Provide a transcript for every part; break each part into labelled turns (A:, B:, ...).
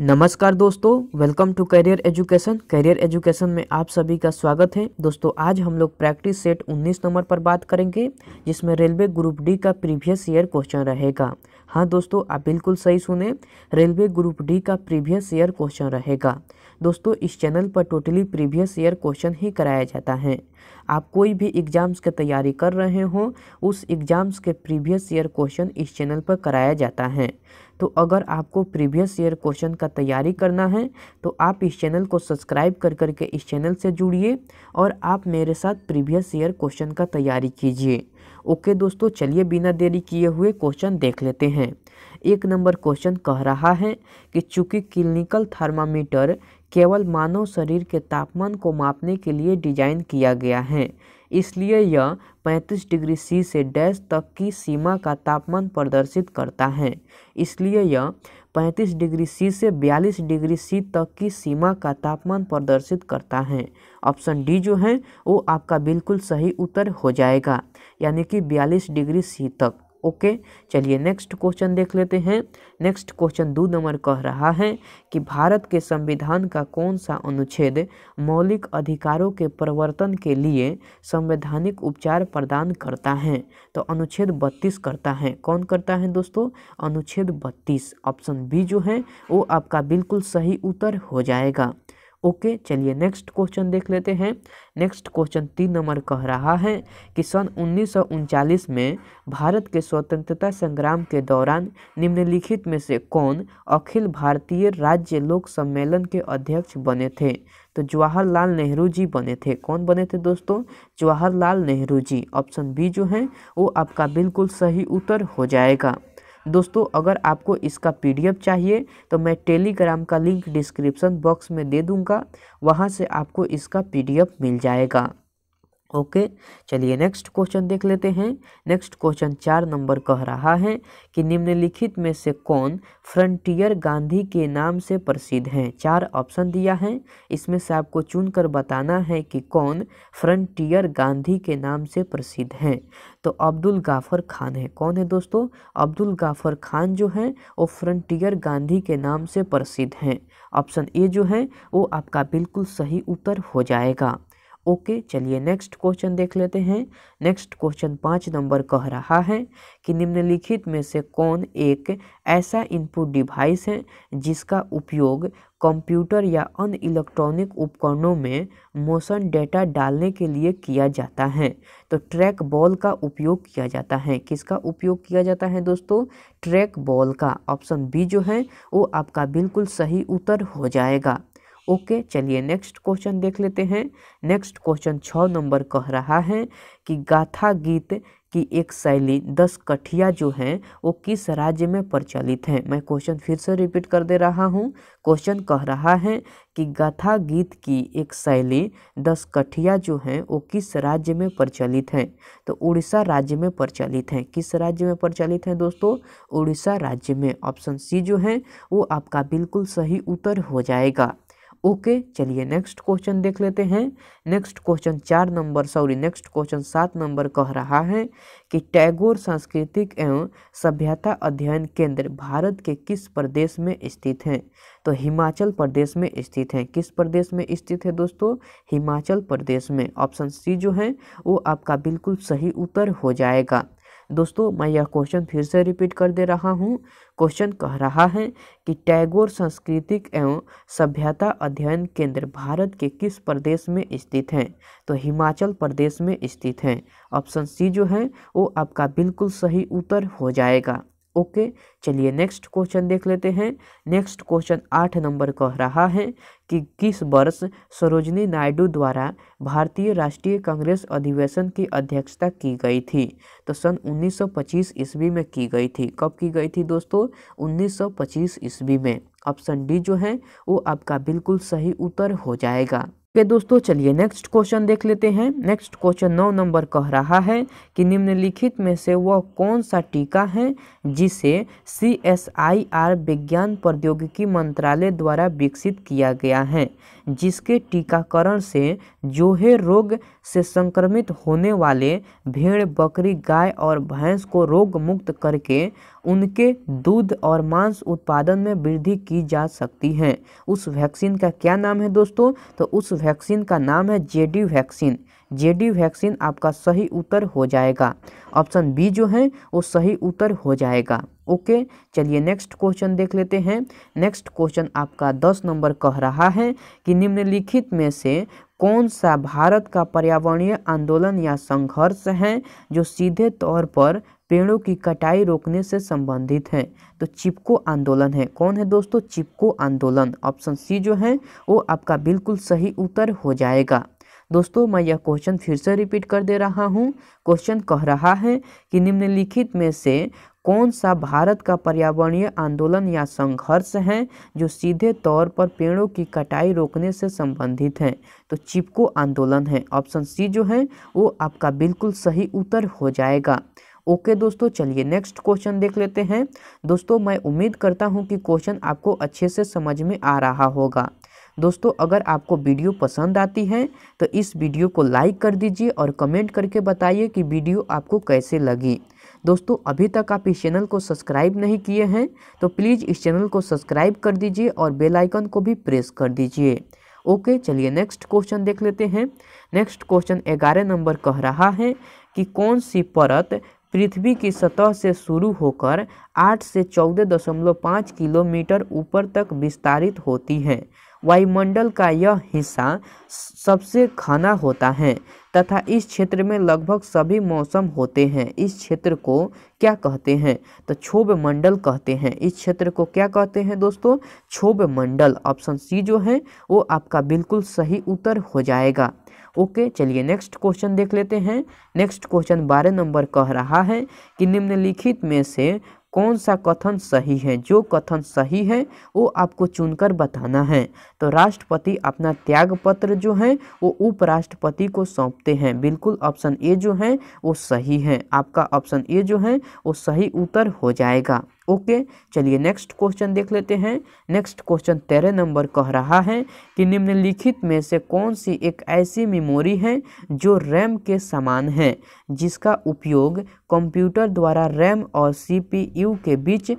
A: नमस्कार दोस्तों welcome to career education career education में आप सभी का स्वागत है दोस्तों आज हम लोग प्रैक्टिस सेट 19 नंबर पर बात करेंगे जिसमें रेलवे ग्रुप डी का प्रीवियस ईयर क्वेश्चन रहेगा हाँ दोस्तों आप बिल्कुल सही सुने रेलवे ग्रुप डी का प्रीवियस ईयर क्वेश्चन रहेगा दोस्तों इस चैनल पर टोटली प्रीवियस ईयर क्वेश्चन ही कराया जाता है आप कोई भी एग्ज़ाम्स की तैयारी कर रहे हो उस एग्ज़ाम्स के प्रीवियस ईयर क्वेश्चन इस चैनल पर कराया जाता है तो अगर आपको प्रीवियस ईयर क्वेश्चन का तैयारी करना है तो आप इस चैनल को सब्सक्राइब कर करके इस चैनल से जुड़िए और आप मेरे साथ प्रीवियस ईयर क्वेश्चन का तैयारी कीजिए ओके दोस्तों चलिए बिना देरी किए हुए क्वेश्चन देख लेते हैं एक नंबर क्वेश्चन कह रहा है कि चूंकि क्लिनिकल थर्मामीटर केवल मानव शरीर के तापमान को मापने के लिए डिजाइन किया गया है इसलिए यह 35 डिग्री सी से डैश तक की सीमा का तापमान प्रदर्शित करता है इसलिए यह 35 डिग्री सी से 42 डिग्री सी तक की सीमा का तापमान प्रदर्शित करता है ऑप्शन डी जो है वो आपका बिल्कुल सही उत्तर हो जाएगा यानी कि बयालीस डिग्री सी तक ओके चलिए नेक्स्ट क्वेश्चन देख लेते हैं नेक्स्ट क्वेश्चन दो नंबर कह रहा है कि भारत के संविधान का कौन सा अनुच्छेद मौलिक अधिकारों के प्रवर्तन के लिए संवैधानिक उपचार प्रदान करता है तो अनुच्छेद बत्तीस करता है कौन करता है दोस्तों अनुच्छेद बत्तीस ऑप्शन बी जो है वो आपका बिल्कुल सही उत्तर हो जाएगा ओके चलिए नेक्स्ट क्वेश्चन देख लेते हैं नेक्स्ट क्वेश्चन तीन नंबर कह रहा है कि सन उन्नीस में भारत के स्वतंत्रता संग्राम के दौरान निम्नलिखित में से कौन अखिल भारतीय राज्य लोक सम्मेलन के अध्यक्ष बने थे तो जवाहरलाल नेहरू जी बने थे कौन बने थे दोस्तों जवाहरलाल नेहरू जी ऑप्शन बी जो है वो आपका बिल्कुल सही उत्तर हो जाएगा दोस्तों अगर आपको इसका पीडीएफ चाहिए तो मैं टेलीग्राम का लिंक डिस्क्रिप्शन बॉक्स में दे दूंगा वहां से आपको इसका पीडीएफ मिल जाएगा ओके चलिए नेक्स्ट क्वेश्चन देख लेते हैं नेक्स्ट क्वेश्चन चार नंबर कह रहा है कि निम्नलिखित में से कौन फ्रंटियर गांधी के नाम से प्रसिद्ध हैं चार ऑप्शन दिया है इसमें से आपको चुनकर बताना है कि कौन फ्रंटियर गांधी के नाम से प्रसिद्ध हैं तो अब्दुल गाफर खान है कौन है दोस्तों अब्दुल गाफर खान जो है वो फ्रंटियर गांधी के नाम से प्रसिद्ध हैं ऑप्शन ए जो है वो आपका बिल्कुल सही उत्तर हो जाएगा ओके चलिए नेक्स्ट क्वेश्चन देख लेते हैं नेक्स्ट क्वेश्चन पाँच नंबर कह रहा है कि निम्नलिखित में से कौन एक ऐसा इनपुट डिवाइस है जिसका उपयोग कंप्यूटर या अन्य इलेक्ट्रॉनिक उपकरणों में मोशन डेटा डालने के लिए किया जाता है तो ट्रैक बॉल का उपयोग किया जाता है किसका उपयोग किया जाता है दोस्तों ट्रैक बॉल का ऑप्शन बी जो है वो आपका बिल्कुल सही उत्तर हो जाएगा ओके चलिए नेक्स्ट क्वेश्चन देख लेते हैं नेक्स्ट क्वेश्चन छः नंबर कह रहा है कि गाथा गीत की एक शैली दस कठिया जो हैं वो किस राज्य में प्रचलित हैं मैं क्वेश्चन फिर से रिपीट कर दे रहा हूँ क्वेश्चन कह रहा है कि गाथा गीत की एक शैली दस कठिया जो हैं वो किस राज्य में प्रचलित हैं तो उड़ीसा राज्य में प्रचलित हैं किस राज्य में प्रचलित हैं दोस्तों उड़ीसा राज्य में ऑप्शन सी जो है वो आपका बिल्कुल सही उत्तर हो जाएगा ओके चलिए नेक्स्ट क्वेश्चन देख लेते हैं नेक्स्ट क्वेश्चन चार नंबर सॉरी नेक्स्ट क्वेश्चन सात नंबर कह रहा है कि टैगोर सांस्कृतिक एवं सभ्यता अध्ययन केंद्र भारत के किस प्रदेश में स्थित हैं तो हिमाचल प्रदेश में स्थित हैं किस प्रदेश में स्थित है दोस्तों हिमाचल प्रदेश में ऑप्शन सी जो है वो आपका बिल्कुल सही उत्तर हो जाएगा दोस्तों मैं यह क्वेश्चन फिर से रिपीट कर दे रहा हूँ क्वेश्चन कह रहा है कि टैगोर सांस्कृतिक एवं सभ्यता अध्ययन केंद्र भारत के किस प्रदेश में स्थित हैं तो हिमाचल प्रदेश में स्थित हैं ऑप्शन सी जो है वो आपका बिल्कुल सही उत्तर हो जाएगा ओके चलिए नेक्स्ट क्वेश्चन देख लेते हैं नेक्स्ट क्वेश्चन आठ नंबर कह रहा है कि किस वर्ष सरोजनी नायडू द्वारा भारतीय राष्ट्रीय कांग्रेस अधिवेशन की अध्यक्षता की गई थी तो सन 1925 ईस्वी में की गई थी कब की गई थी दोस्तों 1925 ईस्वी में ऑप्शन डी जो है वो आपका बिल्कुल सही उत्तर हो जाएगा ओके दोस्तों चलिए नेक्स्ट क्वेश्चन देख लेते हैं नेक्स्ट क्वेश्चन नौ नंबर कह रहा है कि निम्नलिखित में से वह कौन सा टीका है जिसे सी एस आई आर विज्ञान प्रौद्योगिकी मंत्रालय द्वारा विकसित किया गया है जिसके टीकाकरण से जोहे रोग से संक्रमित होने वाले भेड़ बकरी गाय और भैंस को रोग मुक्त करके उनके दूध और मांस उत्पादन में वृद्धि की जा सकती है उस वैक्सीन का क्या नाम है दोस्तों तो उस वैक्सीन का नाम है जेडी वैक्सीन जेडी वैक्सीन आपका सही उत्तर हो जाएगा ऑप्शन बी जो है वो सही उत्तर हो जाएगा ओके चलिए नेक्स्ट क्वेश्चन देख लेते हैं नेक्स्ट क्वेश्चन आपका दस नंबर कह रहा है कि निम्नलिखित में से कौन सा भारत का पर्यावरणीय आंदोलन या संघर्ष है जो सीधे तौर पर पेड़ों की कटाई रोकने से संबंधित है तो चिपको आंदोलन है कौन है दोस्तों चिपको आंदोलन ऑप्शन सी जो है वो आपका बिल्कुल सही उत्तर हो जाएगा दोस्तों मैं यह क्वेश्चन फिर से रिपीट कर दे रहा हूँ क्वेश्चन कह रहा है कि निम्नलिखित में से कौन सा भारत का पर्यावरणीय आंदोलन या संघर्ष है जो सीधे तौर पर पेड़ों की कटाई रोकने से संबंधित है तो चिपको आंदोलन है ऑप्शन सी जो है वो आपका बिल्कुल सही उत्तर हो जाएगा ओके दोस्तों चलिए नेक्स्ट क्वेश्चन देख लेते हैं दोस्तों मैं उम्मीद करता हूँ कि क्वेश्चन आपको अच्छे से समझ में आ रहा होगा दोस्तों अगर आपको वीडियो पसंद आती है तो इस वीडियो को लाइक कर दीजिए और कमेंट करके बताइए कि वीडियो आपको कैसे लगी दोस्तों अभी तक आप इस चैनल को सब्सक्राइब नहीं किए हैं तो प्लीज़ इस चैनल को सब्सक्राइब कर दीजिए और बेल आइकन को भी प्रेस कर दीजिए ओके चलिए नेक्स्ट क्वेश्चन देख लेते हैं नेक्स्ट क्वेश्चन ग्यारह नंबर कह रहा है कि कौन सी परत पृथ्वी की सतह से शुरू होकर आठ से चौदह दशमलव पाँच किलोमीटर ऊपर तक विस्तारित होती है वायुमंडल का यह हिस्सा सबसे घना होता है तथा इस क्षेत्र में लगभग सभी मौसम होते हैं इस क्षेत्र को क्या कहते हैं तो क्षोभ मंडल कहते हैं इस क्षेत्र को क्या कहते हैं दोस्तों क्षोभ मंडल ऑप्शन सी जो है वो आपका बिल्कुल सही उत्तर हो जाएगा ओके चलिए नेक्स्ट क्वेश्चन देख लेते हैं नेक्स्ट क्वेश्चन बारह नंबर कह रहा है कि निम्नलिखित में से कौन सा कथन सही है जो कथन सही है वो आपको चुनकर बताना है तो राष्ट्रपति अपना त्याग पत्र जो है वो उपराष्ट्रपति को सौंपते हैं बिल्कुल ऑप्शन ए जो है वो सही है आपका ऑप्शन ए जो है वो सही उत्तर हो जाएगा ओके चलिए नेक्स्ट क्वेश्चन देख लेते हैं नेक्स्ट क्वेश्चन तेरह नंबर कह रहा है कि निम्नलिखित में से कौन सी एक ऐसी मेमोरी है जो रैम के समान है जिसका उपयोग कंप्यूटर द्वारा रैम और सीपीयू के बीच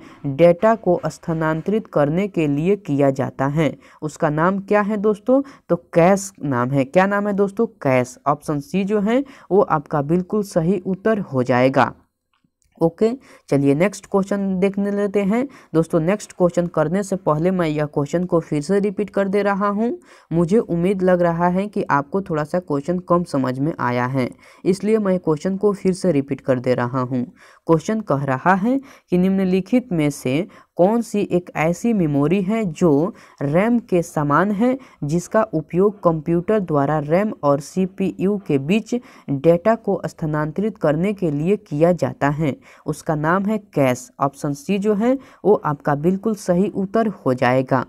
A: डेटा को स्थानांतरित करने के लिए किया जाता है उसका नाम क्या है दोस्तों तो कैश नाम है क्या नाम है दोस्तों कैश ऑप्शन सी जो है वो आपका बिल्कुल सही उत्तर हो जाएगा ओके चलिए नेक्स्ट क्वेश्चन देखने लेते हैं दोस्तों नेक्स्ट क्वेश्चन करने से पहले मैं यह क्वेश्चन को फिर से रिपीट कर दे रहा हूँ मुझे उम्मीद लग रहा है कि आपको थोड़ा सा क्वेश्चन कम समझ में आया है इसलिए मैं क्वेश्चन को फिर से रिपीट कर दे रहा हूँ क्वेश्चन कह रहा है कि निम्नलिखित में से कौन सी एक ऐसी मेमोरी है जो रैम के समान है जिसका उपयोग कंप्यूटर द्वारा रैम और सीपीयू के बीच डेटा को स्थानांतरित करने के लिए किया जाता है उसका नाम है कैश ऑप्शन सी जो है वो आपका बिल्कुल सही उत्तर हो जाएगा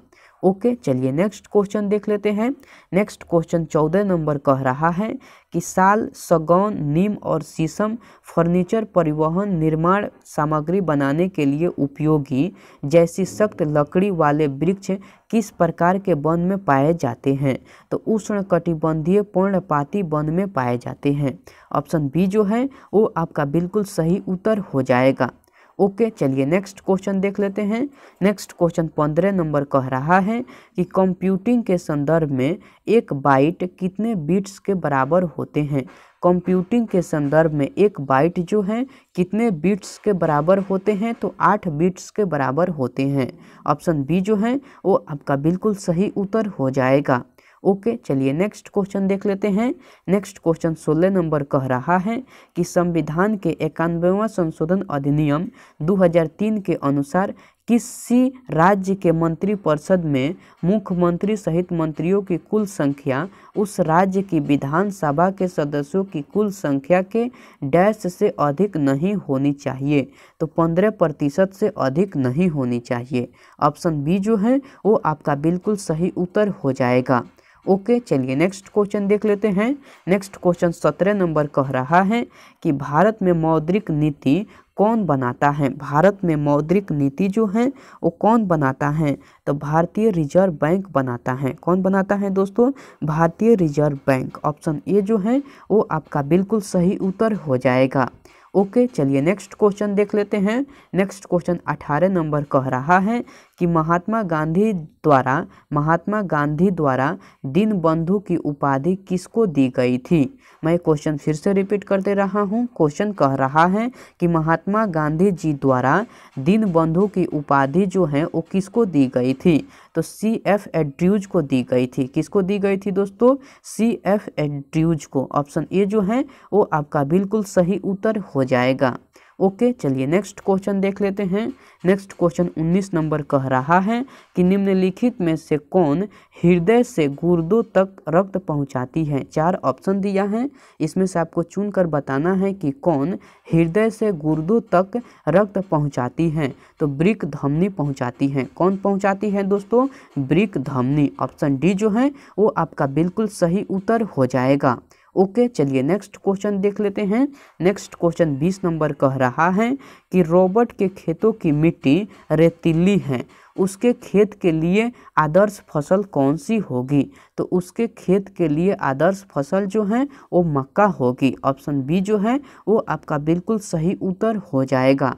A: ओके चलिए नेक्स्ट क्वेश्चन देख लेते हैं नेक्स्ट क्वेश्चन चौदह नंबर कह रहा है कि साल सगौन नीम और शीशम फर्नीचर परिवहन निर्माण सामग्री बनाने के लिए उपयोगी जैसी सख्त लकड़ी वाले वृक्ष किस प्रकार के वन में पाए जाते हैं तो उष्ण कटिबंधीय पर्णपाती वन में पाए जाते हैं ऑप्शन बी जो है वो आपका बिल्कुल सही उत्तर हो जाएगा ओके चलिए नेक्स्ट क्वेश्चन देख लेते हैं नेक्स्ट क्वेश्चन पंद्रह नंबर कह रहा है कि कंप्यूटिंग के संदर्भ में एक बाइट कितने बिट्स के बराबर होते हैं कंप्यूटिंग के संदर्भ में एक बाइट जो है कितने बिट्स के बराबर होते हैं तो आठ बिट्स के बराबर होते हैं ऑप्शन बी जो है वो आपका बिल्कुल सही उत्तर हो जाएगा ओके चलिए नेक्स्ट क्वेश्चन देख लेते हैं नेक्स्ट क्वेश्चन सोलह नंबर कह रहा है कि संविधान के इक्यानवेवा संशोधन अधिनियम 2003 के अनुसार किसी राज्य के मंत्रिपरिषद में मुख्यमंत्री सहित मंत्रियों की कुल संख्या उस राज्य की विधानसभा के सदस्यों की कुल संख्या के डैश से अधिक नहीं होनी चाहिए तो पंद्रह प्रतिशत से अधिक नहीं होनी चाहिए ऑप्शन बी जो है वो आपका बिल्कुल सही उत्तर हो जाएगा ओके चलिए नेक्स्ट क्वेश्चन देख लेते हैं नेक्स्ट क्वेश्चन सत्रह नंबर कह रहा है कि भारत में मौद्रिक नीति कौन बनाता है भारत में मौद्रिक नीति जो है वो कौन बनाता है तो भारतीय रिजर्व बैंक बनाता है कौन बनाता है दोस्तों भारतीय रिजर्व बैंक ऑप्शन ए जो है वो आपका बिल्कुल सही उत्तर हो जाएगा ओके चलिए नेक्स्ट क्वेश्चन देख लेते हैं नेक्स्ट क्वेश्चन अठारह नंबर कह रहा है कि महात्मा गांधी द्वारा महात्मा गांधी द्वारा दीन बंधु की उपाधि किसको दी गई थी मैं क्वेश्चन फिर से रिपीट करते रहा हूँ क्वेश्चन कह रहा है कि महात्मा गांधी जी द्वारा दीन बंधु की उपाधि जो है वो किसको दी गई थी तो सी एफ एड्यूज को दी गई थी किसको दी गई थी दोस्तों सी एफ एड्यूज को ऑप्शन ए जो है वो आपका बिल्कुल सही उत्तर हो हो जाएगा ओके चलिए नेक्स्ट क्वेश्चन देख लेते हैं नेक्स्ट क्वेश्चन 19 नंबर कह रहा है कि निम्नलिखित में से कौन हृदय से गुर्दों तक रक्त पहुंचाती है चार ऑप्शन दिया है इसमें से आपको चुनकर बताना है कि कौन हृदय से गुर्दों तक रक्त पहुंचाती है तो ब्रिक धमनी पहुंचाती है कौन पहुंचाती है दोस्तों ब्रिक धमनी ऑप्शन डी जो है वो आपका बिल्कुल सही उत्तर हो जाएगा ओके चलिए नेक्स्ट क्वेश्चन देख लेते हैं नेक्स्ट क्वेश्चन बीस नंबर कह रहा है कि रॉबर्ट के खेतों की मिट्टी रेतीली है उसके खेत के लिए आदर्श फसल कौन सी होगी तो उसके खेत के लिए आदर्श फसल जो है वो मक्का होगी ऑप्शन बी जो है वो आपका बिल्कुल सही उत्तर हो जाएगा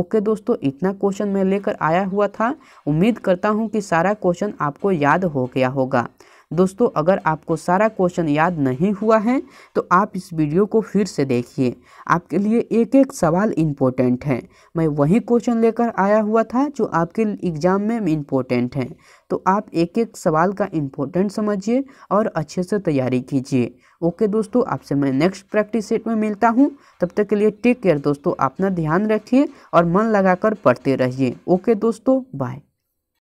A: ओके दोस्तों इतना क्वेश्चन मैं लेकर आया हुआ था उम्मीद करता हूँ कि सारा क्वेश्चन आपको याद हो गया होगा दोस्तों अगर आपको सारा क्वेश्चन याद नहीं हुआ है तो आप इस वीडियो को फिर से देखिए आपके लिए एक एक सवाल इम्पोर्टेंट है मैं वही क्वेश्चन लेकर आया हुआ था जो आपके एग्ज़ाम में इम्पोर्टेंट है तो आप एक एक सवाल का इम्पोर्टेंट समझिए और अच्छे से तैयारी कीजिए ओके दोस्तों आपसे मैं नेक्स्ट प्रैक्टिस सेट में मिलता हूँ तब तक के लिए टेक केयर दोस्तों अपना ध्यान रखिए और मन लगाकर पढ़ते रहिए ओके दोस्तों बाय